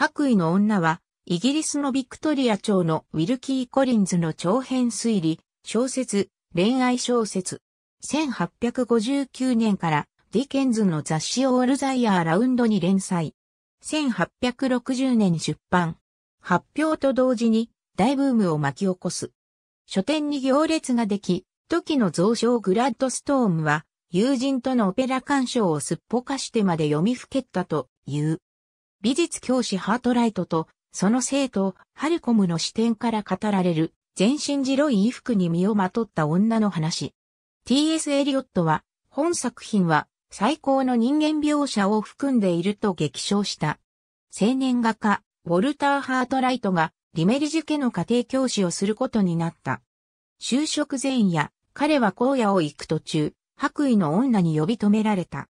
白衣の女は、イギリスのビクトリア朝のウィルキー・コリンズの長編推理、小説、恋愛小説。1859年からディケンズの雑誌オールザイヤーラウンドに連載。1860年出版。発表と同時に大ブームを巻き起こす。書店に行列ができ、時の蔵書グラッドストームは友人とのオペラ鑑賞をすっぽかしてまで読みふけったという。美術教師ハートライトと、その生徒、ハルコムの視点から語られる、全身白い衣服に身をまとった女の話。T.S. エリオットは、本作品は、最高の人間描写を含んでいると激賞した。青年画家、ウォルター・ハートライトが、リメリジュ家の家庭教師をすることになった。就職前夜、彼は荒野を行く途中、白衣の女に呼び止められた。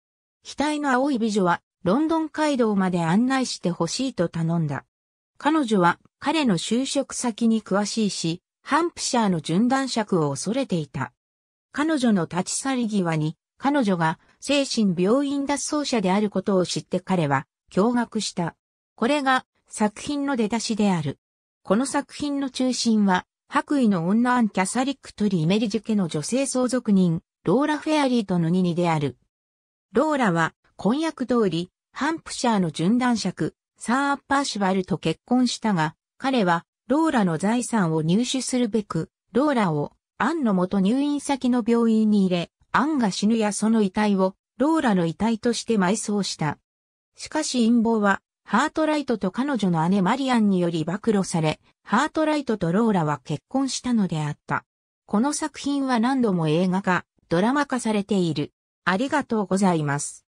額の青い美女はロンドン街道まで案内してほしいと頼んだ。彼女は彼の就職先に詳しいし、ハンプシャーの順断尺を恐れていた。彼女の立ち去り際に、彼女が精神病院脱走者であることを知って彼は驚愕した。これが作品の出だしである。この作品の中心は、白衣の女アン・キャサリック・トリ・イメリジュ家の女性相続人、ローラ・フェアリーとのニニである。ローラは婚約通り、ハンプシャーの順断爵、サー・アッパーシュバルと結婚したが、彼は、ローラの財産を入手するべく、ローラを、アンの元入院先の病院に入れ、アンが死ぬやその遺体を、ローラの遺体として埋葬した。しかし陰謀は、ハートライトと彼女の姉マリアンにより暴露され、ハートライトとローラは結婚したのであった。この作品は何度も映画化、ドラマ化されている。ありがとうございます。